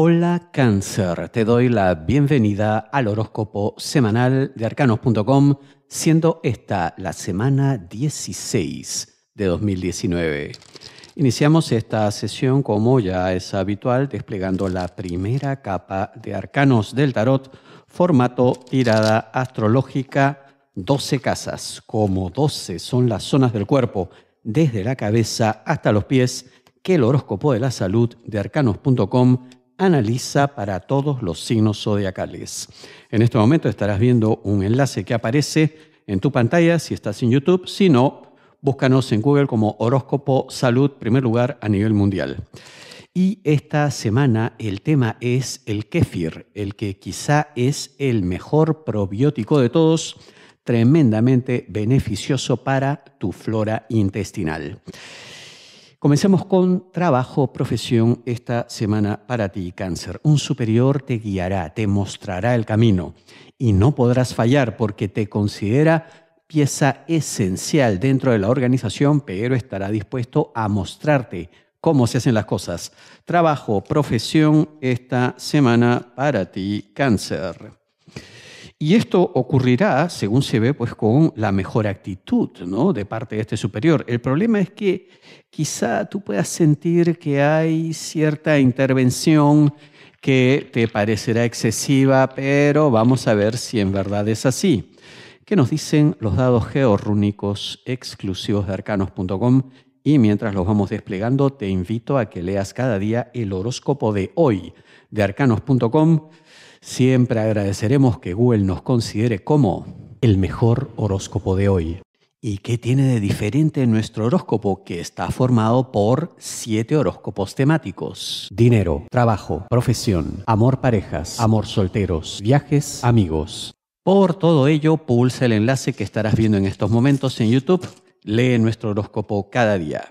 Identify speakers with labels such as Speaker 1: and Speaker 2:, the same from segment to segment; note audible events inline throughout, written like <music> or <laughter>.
Speaker 1: Hola cáncer, te doy la bienvenida al horóscopo semanal de arcanos.com, siendo esta la semana 16 de 2019. Iniciamos esta sesión como ya es habitual, desplegando la primera capa de arcanos del tarot, formato tirada astrológica, 12 casas, como 12 son las zonas del cuerpo, desde la cabeza hasta los pies, que el horóscopo de la salud de arcanos.com analiza para todos los signos zodiacales. En este momento estarás viendo un enlace que aparece en tu pantalla si estás en YouTube, si no, búscanos en Google como horóscopo salud, primer lugar a nivel mundial. Y esta semana el tema es el kéfir, el que quizá es el mejor probiótico de todos, tremendamente beneficioso para tu flora intestinal. Comencemos con trabajo, profesión, esta semana para ti, cáncer. Un superior te guiará, te mostrará el camino y no podrás fallar porque te considera pieza esencial dentro de la organización, pero estará dispuesto a mostrarte cómo se hacen las cosas. Trabajo, profesión, esta semana para ti, cáncer. Y esto ocurrirá, según se ve, pues con la mejor actitud ¿no? de parte de este superior. El problema es que quizá tú puedas sentir que hay cierta intervención que te parecerá excesiva, pero vamos a ver si en verdad es así. ¿Qué nos dicen los dados georrúnicos exclusivos de arcanos.com? Y mientras los vamos desplegando, te invito a que leas cada día el horóscopo de hoy de arcanos.com Siempre agradeceremos que Google nos considere como el mejor horóscopo de hoy. ¿Y qué tiene de diferente nuestro horóscopo que está formado por siete horóscopos temáticos? Dinero, trabajo, profesión, amor parejas, amor solteros, viajes, amigos. Por todo ello, pulsa el enlace que estarás viendo en estos momentos en YouTube. Lee nuestro horóscopo cada día.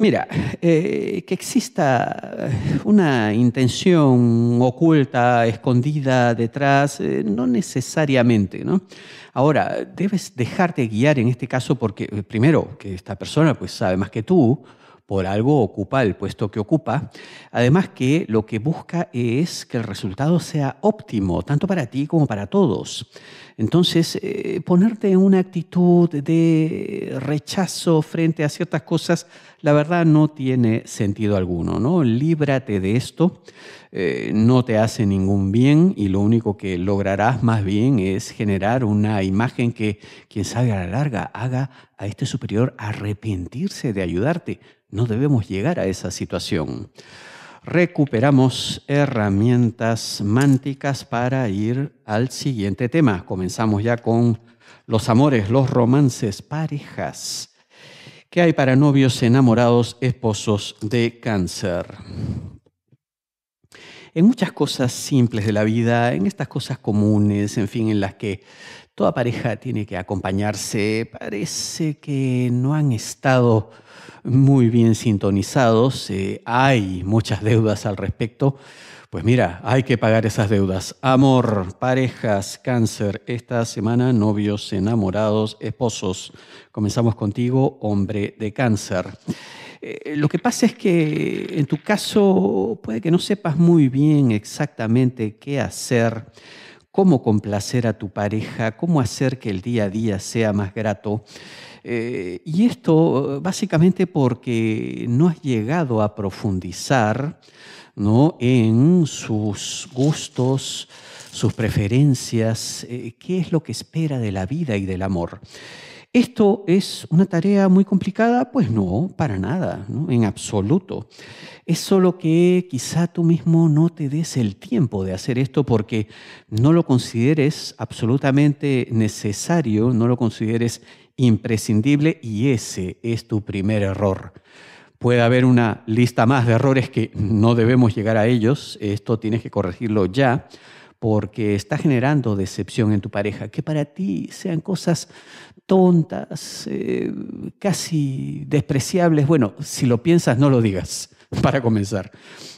Speaker 1: Mira, eh, que exista una intención oculta, escondida detrás, eh, no necesariamente, ¿no? Ahora, debes dejarte guiar en este caso porque, eh, primero, que esta persona pues sabe más que tú, por algo ocupa el puesto que ocupa. Además que lo que busca es que el resultado sea óptimo, tanto para ti como para todos. Entonces, eh, ponerte en una actitud de rechazo frente a ciertas cosas, la verdad no tiene sentido alguno, ¿no? Líbrate de esto, eh, no te hace ningún bien y lo único que lograrás más bien es generar una imagen que, quien sabe a la larga, haga a este superior arrepentirse de ayudarte no debemos llegar a esa situación. Recuperamos herramientas mánticas para ir al siguiente tema. Comenzamos ya con los amores, los romances, parejas. ¿Qué hay para novios enamorados, esposos de cáncer? En muchas cosas simples de la vida, en estas cosas comunes, en fin, en las que Toda pareja tiene que acompañarse. Parece que no han estado muy bien sintonizados. Eh, hay muchas deudas al respecto. Pues mira, hay que pagar esas deudas. Amor, parejas, cáncer. Esta semana, novios, enamorados, esposos. Comenzamos contigo, hombre de cáncer. Eh, lo que pasa es que en tu caso puede que no sepas muy bien exactamente qué hacer cómo complacer a tu pareja, cómo hacer que el día a día sea más grato. Eh, y esto eh, básicamente porque no has llegado a profundizar ¿no? en sus gustos, sus preferencias, eh, qué es lo que espera de la vida y del amor. ¿Esto es una tarea muy complicada? Pues no, para nada, en absoluto. Es solo que quizá tú mismo no te des el tiempo de hacer esto porque no lo consideres absolutamente necesario, no lo consideres imprescindible y ese es tu primer error. Puede haber una lista más de errores que no debemos llegar a ellos, esto tienes que corregirlo ya porque está generando decepción en tu pareja, que para ti sean cosas tontas, eh, casi despreciables. Bueno, si lo piensas, no lo digas, <laughs> para comenzar.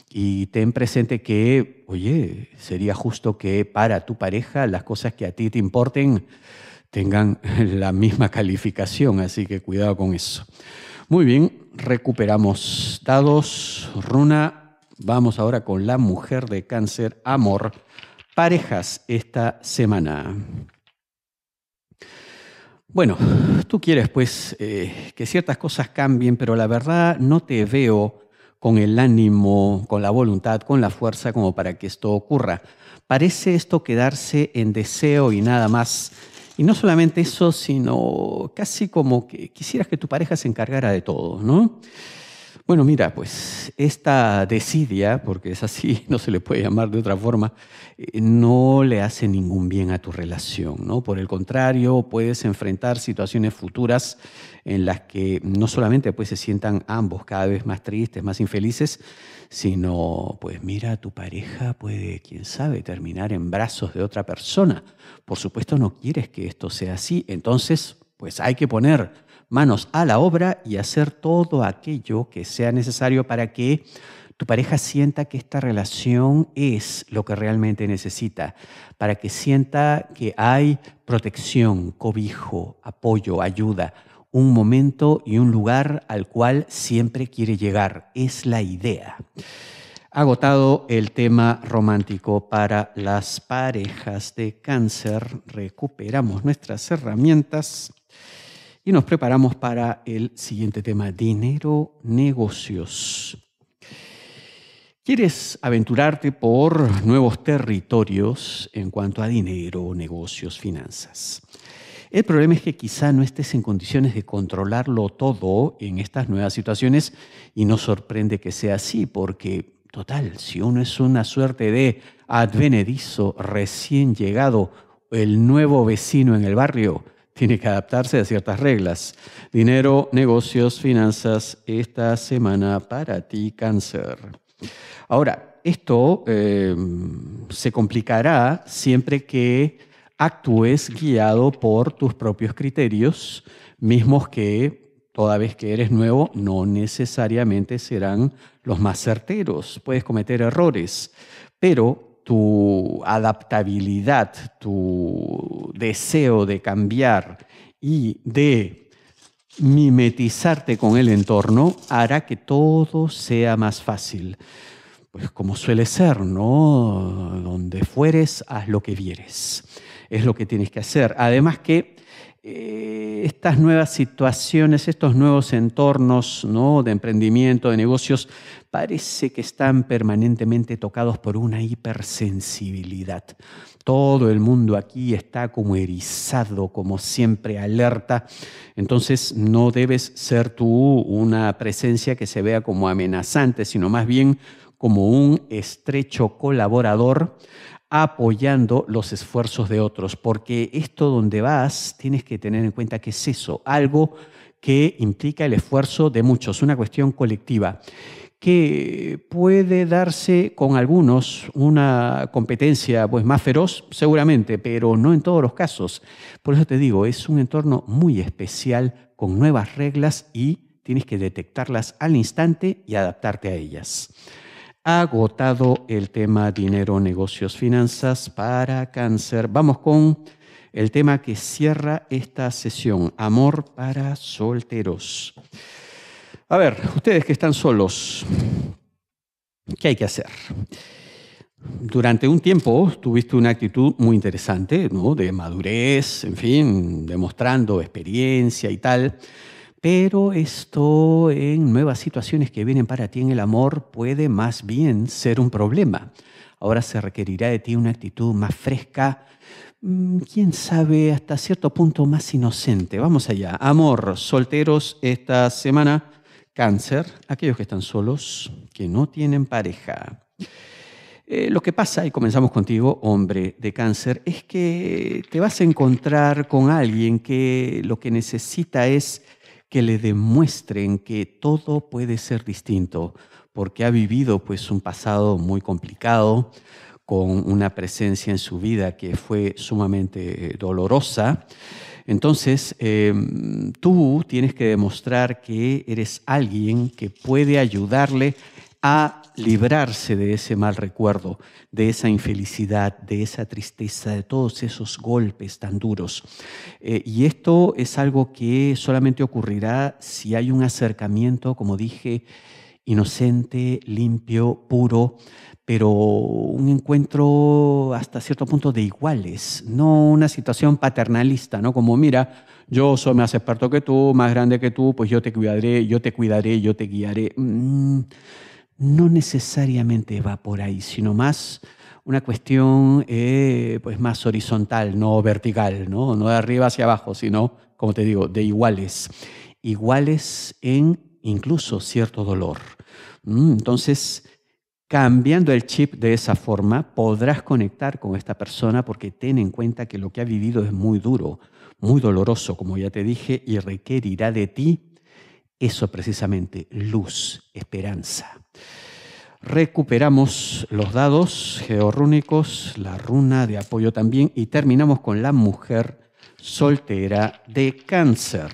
Speaker 1: Y ten presente que, oye, sería justo que para tu pareja las cosas que a ti te importen tengan <laughs> la misma calificación, así que cuidado con eso. Muy bien, recuperamos dados, runa. Vamos ahora con la mujer de cáncer, amor parejas esta semana. Bueno, tú quieres pues eh, que ciertas cosas cambien, pero la verdad no te veo con el ánimo, con la voluntad, con la fuerza como para que esto ocurra. Parece esto quedarse en deseo y nada más. Y no solamente eso, sino casi como que quisieras que tu pareja se encargara de todo, ¿no? Bueno, mira, pues esta desidia, porque es así, <laughs> no se le puede llamar de otra forma, eh, no le hace ningún bien a tu relación, ¿no? Por el contrario, puedes enfrentar situaciones futuras en las que no solamente pues se sientan ambos cada vez más tristes, más infelices, sino pues mira, tu pareja puede, quién sabe, terminar en brazos de otra persona. Por supuesto no quieres que esto sea así, entonces pues hay que poner manos a la obra y hacer todo aquello que sea necesario para que tu pareja sienta que esta relación es lo que realmente necesita, para que sienta que hay protección, cobijo, apoyo, ayuda, un momento y un lugar al cual siempre quiere llegar. Es la idea. Agotado el tema romántico para las parejas de cáncer, recuperamos nuestras herramientas y nos preparamos para el siguiente tema, dinero, negocios. ¿Quieres aventurarte por nuevos territorios en cuanto a dinero, negocios, finanzas? El problema es que quizá no estés en condiciones de controlarlo todo en estas nuevas situaciones y no sorprende que sea así porque, total, si uno es una suerte de advenedizo recién llegado, el nuevo vecino en el barrio, tiene que adaptarse a ciertas reglas. Dinero, negocios, finanzas, esta semana para ti, cáncer. Ahora, esto em, se complicará siempre que actúes guiado por tus propios criterios, mismos que toda vez que eres nuevo no necesariamente serán los más certeros. Puedes cometer errores, pero tu adaptabilidad, tu deseo de cambiar y de mimetizarte con el entorno hará que todo sea más fácil. Pues como suele ser, ¿no? Donde fueres, haz lo que vieres es lo que tienes que hacer. Además que eh, estas nuevas situaciones, estos nuevos entornos de emprendimiento, de negocios, parece que están permanentemente tocados por una hipersensibilidad. Todo el mundo aquí está como erizado, como siempre alerta. Entonces no debes ser tú una presencia que se vea como amenazante, sino más bien como un estrecho colaborador apoyando los esfuerzos de otros, porque esto donde vas tienes que tener en cuenta que es eso, algo que implica el esfuerzo de muchos, una cuestión colectiva, que puede darse con algunos una competencia pues, más feroz, seguramente, pero no en todos los casos. Por eso te digo, es un entorno muy especial, con nuevas reglas y tienes que detectarlas al instante y adaptarte a ellas agotado el tema dinero, negocios, finanzas para cáncer. Vamos con el tema que cierra esta sesión, amor para solteros. A ver, ustedes que están solos, ¿qué hay que hacer? Durante un tiempo tuviste una actitud muy interesante, ¿no? De madurez, en fin, demostrando experiencia y tal. Pero esto en nuevas situaciones que vienen para ti en el amor puede más bien ser un problema. Ahora se requerirá de ti una actitud más fresca, mm, quién sabe, hasta cierto punto más inocente. Vamos allá. Amor, solteros esta semana, cáncer, aquellos que están solos, que no tienen pareja. Eh, lo que pasa, y comenzamos contigo, hombre de cáncer, es que te vas a encontrar con alguien que lo que necesita es que le demuestren que todo puede ser distinto, porque ha vivido pues un pasado muy complicado, con una presencia en su vida que fue sumamente eh, dolorosa. Entonces, em, tú tienes que demostrar que eres alguien que puede ayudarle a librarse de ese mal recuerdo, de esa infelicidad, de esa tristeza, de todos esos golpes tan duros. Eh, y esto es algo que solamente ocurrirá si hay un acercamiento, como dije, inocente, limpio, puro, pero un encuentro hasta cierto punto de iguales, no una situación paternalista, ¿no? Como mira, yo soy más experto que tú, más grande que tú, pues yo te cuidaré, yo te cuidaré, yo te guiaré. Mm, no necesariamente va por ahí, sino más una cuestión eh, pues más horizontal, no vertical, ¿no? no de arriba hacia abajo, sino, como te digo, de iguales. Iguales en incluso cierto dolor. Mm, entonces, cambiando el chip de esa forma, podrás conectar con esta persona porque ten en cuenta que lo que ha vivido es muy duro, muy doloroso, como ya te dije, y requerirá de ti eso precisamente, luz, esperanza. Recuperamos los dados georrúnicos, la runa de apoyo también y terminamos con la mujer soltera de cáncer.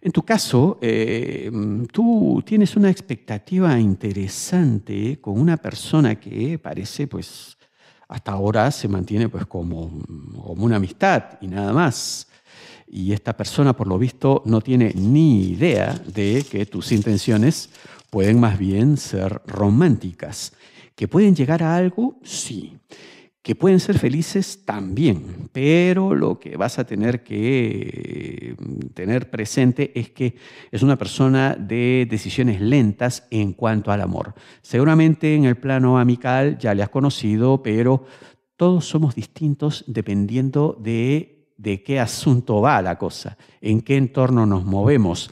Speaker 1: En tu caso, eh, tú tienes una expectativa interesante con una persona que parece, pues, hasta ahora se mantiene pues, como una amistad y nada más y esta persona por lo visto no tiene ni idea de que tus intenciones pueden más bien ser románticas. ¿Que pueden llegar a algo? Sí. ¿Que pueden ser felices? También. Pero lo que vas a tener que mm, tener presente es que es una persona de decisiones lentas en cuanto al amor. Seguramente en el plano amical ya le has conocido, pero todos somos distintos dependiendo de de qué asunto va la cosa, en qué entorno nos movemos,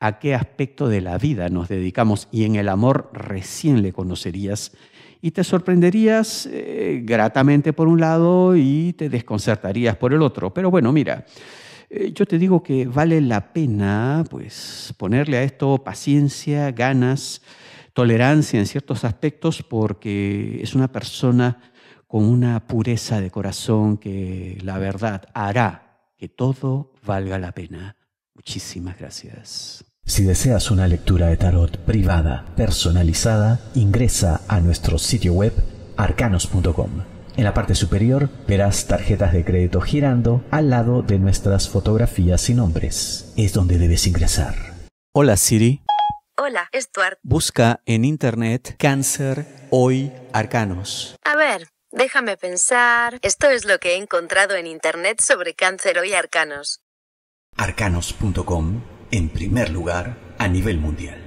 Speaker 1: a qué aspecto de la vida nos dedicamos y en el amor recién le conocerías. Y te sorprenderías eh, gratamente por un lado y te desconcertarías por el otro. Pero bueno, mira, eh, yo te digo que vale la pena pues, ponerle a esto paciencia, ganas, tolerancia en ciertos aspectos porque es una persona con una pureza de corazón que la verdad hará que todo valga la pena. Muchísimas gracias. Si deseas una lectura de tarot privada, personalizada, ingresa a nuestro sitio web arcanos.com. En la parte superior verás tarjetas de crédito girando al lado de nuestras fotografías y nombres. Es donde debes ingresar. Hola Siri. Hola, Stuart. Busca en internet Cáncer Hoy Arcanos. A ver. Déjame pensar. Esto es lo que he encontrado en Internet sobre cáncer y arcanos. Arcanos.com, en primer lugar, a nivel mundial.